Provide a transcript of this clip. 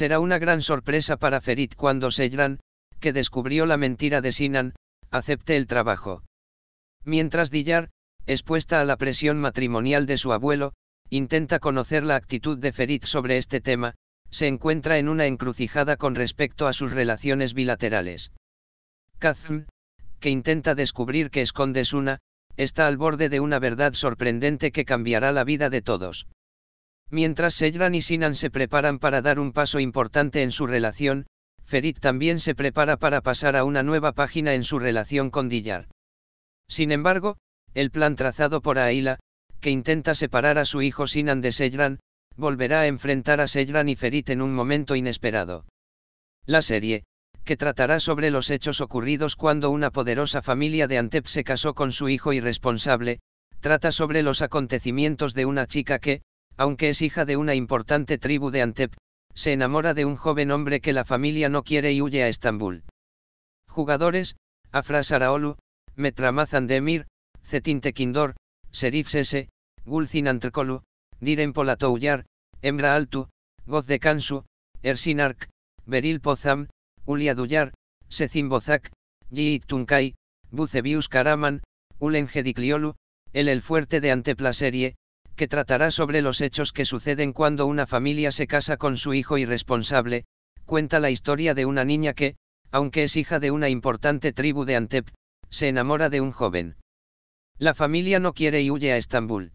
Será una gran sorpresa para Ferit cuando Seyran, que descubrió la mentira de Sinan, acepte el trabajo. Mientras Dillar, expuesta a la presión matrimonial de su abuelo, intenta conocer la actitud de Ferit sobre este tema, se encuentra en una encrucijada con respecto a sus relaciones bilaterales. Kazm, que intenta descubrir que escondes una, está al borde de una verdad sorprendente que cambiará la vida de todos. Mientras Sejran y Sinan se preparan para dar un paso importante en su relación, Ferit también se prepara para pasar a una nueva página en su relación con Dillar. Sin embargo, el plan trazado por Ayla, que intenta separar a su hijo Sinan de Sejran, volverá a enfrentar a Sejran y Ferit en un momento inesperado. La serie, que tratará sobre los hechos ocurridos cuando una poderosa familia de Antep se casó con su hijo irresponsable, trata sobre los acontecimientos de una chica que, aunque es hija de una importante tribu de Antep, se enamora de un joven hombre que la familia no quiere y huye a Estambul. Jugadores, Afra Araolu, Metramazan Demir, Emir, Tekindor, Serif Sese, Gulcin Antrkolu, Diren Polatouyar, Emra Altu, Goz de Kansu, Ersin Ark, Beril Pozam, Ulia Duyar, Sezin Bozak, Yiit Tunkai, Bucebius Karaman, Ulen Gedikliolu, El El Fuerte de Antepla Serie, que tratará sobre los hechos que suceden cuando una familia se casa con su hijo irresponsable, cuenta la historia de una niña que, aunque es hija de una importante tribu de Antep, se enamora de un joven. La familia no quiere y huye a Estambul.